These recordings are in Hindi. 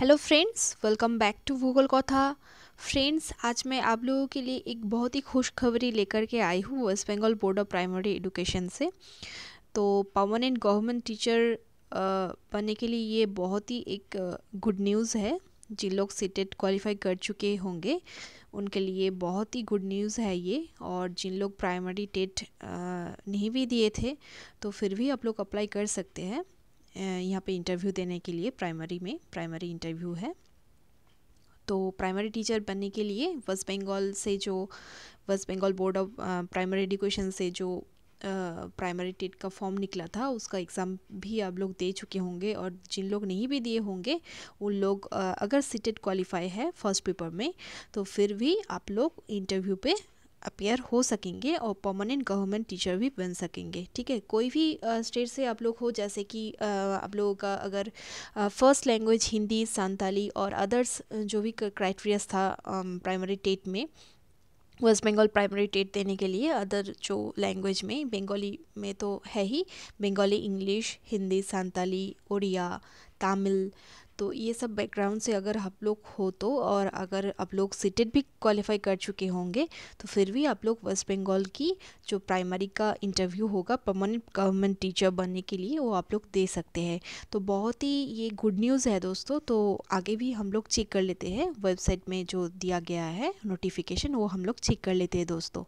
hello friends welcome back to Google Katha friends आज मैं आप लोगों के लिए एक बहुत ही खुशखबरी लेकर के आई हूँ West Bengal board of primary education से तो पर्मानेंट गवर्नमेंट टीचर बनने के लिए ये बहुत ही एक गुड न्यूज़ है जिन लोग सीटेट क्वालिफाई कर चुके होंगे उनके लिए बहुत ही गुड न्यूज़ है ये और जिन लोग प्राइमरी टेट नहीं भी दिए थे तो फिर भी आप लोग अप्लाई कर सकते हैं यहाँ पे इंटरव्यू देने के लिए प्राइमरी में प्राइमरी इंटरव्यू है तो प्राइमरी टीचर बनने के लिए वेस्ट बंगाल से जो West Bengal board of primary education से जो प्राइमरी टेट का फॉर्म निकला था उसका एग्ज़ाम भी आप लोग दे चुके होंगे और जिन लोग नहीं भी दिए होंगे उन लोग अगर सीटेड क्वालिफाई है फर्स्ट पेपर में तो फिर भी आप लोग इंटरव्यू पे अपेयर हो सकेंगे और परमानेंट गवर्नमेंट टीचर भी बन सकेंगे ठीक है कोई भी स्टेट से आप लोग हो जैसे कि आप लोगों का अगर फर्स्ट लैंग्वेज हिंदी संताली और अदर्स जो भी क्राइटेरियाज था प्राइमरी टेट में वेस्ट बंगाल प्राइमरी टेट देने के लिए अदर जो लैंग्वेज में बंगाली में तो है ही बंगाली इंग्लिश हिंदी संताली उड़िया तमिल तो ये सब बैकग्राउंड से अगर आप लोग हो तो और अगर आप लोग सीटेड भी क्वालिफाई कर चुके होंगे तो फिर भी आप लोग वेस्ट बंगाल की जो प्राइमरी का इंटरव्यू होगा परमानेंट गवर्नमेंट टीचर बनने के लिए वो आप लोग दे सकते हैं तो बहुत ही ये गुड न्यूज़ है दोस्तों तो आगे भी हम लोग चेक कर लेते हैं वेबसाइट में जो दिया गया है नोटिफिकेशन वो हम लोग चेक कर लेते हैं दोस्तों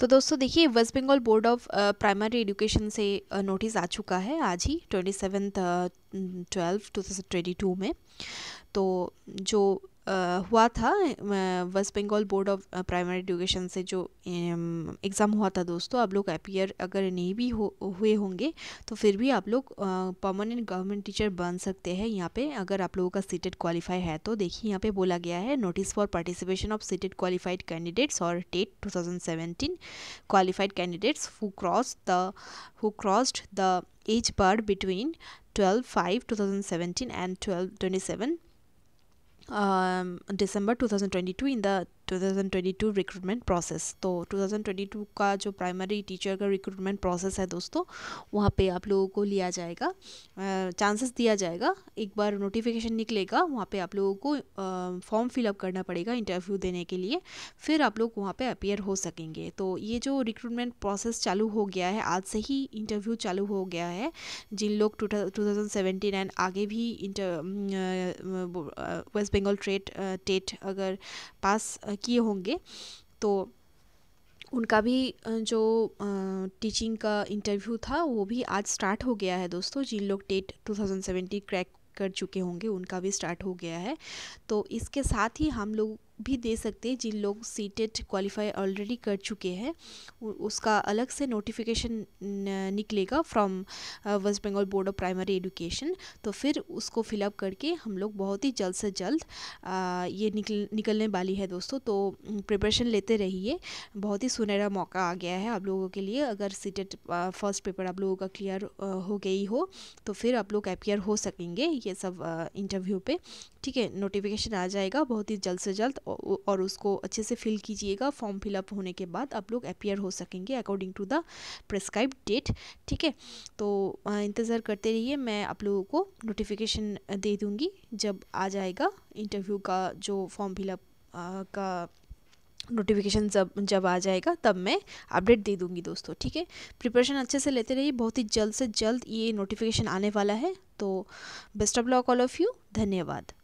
तो दोस्तों देखिए West Bengal board of primary education से नोटिस आ चुका है आज ही twenty seven twelve two thousand twenty two में तो जो हुआ था West Bengal board of primary education से जो एग्ज़ाम हुआ था दोस्तों आप लोग अपियर अगर नहीं भी हो हुए होंगे तो फिर भी आप लोग परमानेंट गवर्नमेंट टीचर बन सकते हैं यहाँ पे अगर आप लोगों का सीटेड क्वालिफाई है तो देखिए यहाँ पे बोला गया है notice for participation of CTET qualified candidates और date to qualified candidates who cross the who crossed the age bar between 12 five 2017 and twenty seven um, December 2022 in the 2022 recruitment process तो 2022 का जो प्राइमरी टीचर का रिक्रूटमेंट प्रोसेस है दोस्तों वहाँ पे आप लोगों को लिया जाएगा चांसेस दिया जाएगा एक बार नोटिफिकेशन निकलेगा वहाँ पे आप लोगों को फॉर्म फिलअप करना पड़ेगा इंटरव्यू देने के लिए फिर आप लोग वहाँ पर अपियर हो सकेंगे तो ये जो रिक्रूटमेंट प्रोसेस चालू हो गया है आज से ही इंटरव्यू चालू हो गया है जिन लोग टू थाउजेंड आगे भी inter West Bengal trade TET अगर पास किए होंगे तो उनका भी जो टीचिंग का इंटरव्यू था वो भी आज स्टार्ट हो गया है दोस्तों जिन लोग टेट 2017 क्रैक कर चुके होंगे उनका भी स्टार्ट हो गया है तो इसके साथ ही हम लोग भी दे सकते हैं जिन लोग सीटेट क्वालिफाई ऑलरेडी कर चुके हैं उसका अलग से नोटिफिकेशन निकलेगा from West Bengal board of primary education तो फिर उसको फिलअप करके हम लोग बहुत ही जल्द से जल्द uh, ये निकल निकलने वाली है दोस्तों तो प्रिपरेशन लेते रहिए बहुत ही सुनहरा मौका आ गया है आप लोगों के लिए अगर सीटेट फर्स्ट पेपर आप लोगों का क्लियर uh, हो गई हो तो फिर आप लोग अपेयर हो सकेंगे ये सब इंटरव्यू uh, पर ठीक है नोटिफिकेशन आ जाएगा बहुत ही जल्द से जल्द और उसको अच्छे से फिल कीजिएगा फॉर्म फिलअप होने के बाद आप लोग अपियर हो सकेंगे according to the prescribe date ठीक है तो इंतज़ार करते रहिए मैं आप लोगों को नोटिफिकेशन दे दूँगी जब आ जाएगा इंटरव्यू का जो फॉर्म फिलअप का नोटिफिकेशन जब जब आ जाएगा तब मैं अपडेट दे दूँगी दोस्तों ठीक है प्रिपरेशन अच्छे से लेते रहिए बहुत ही जल्द से जल्द ये नोटिफिकेशन आने वाला है तो best of luck all of you धन्यवाद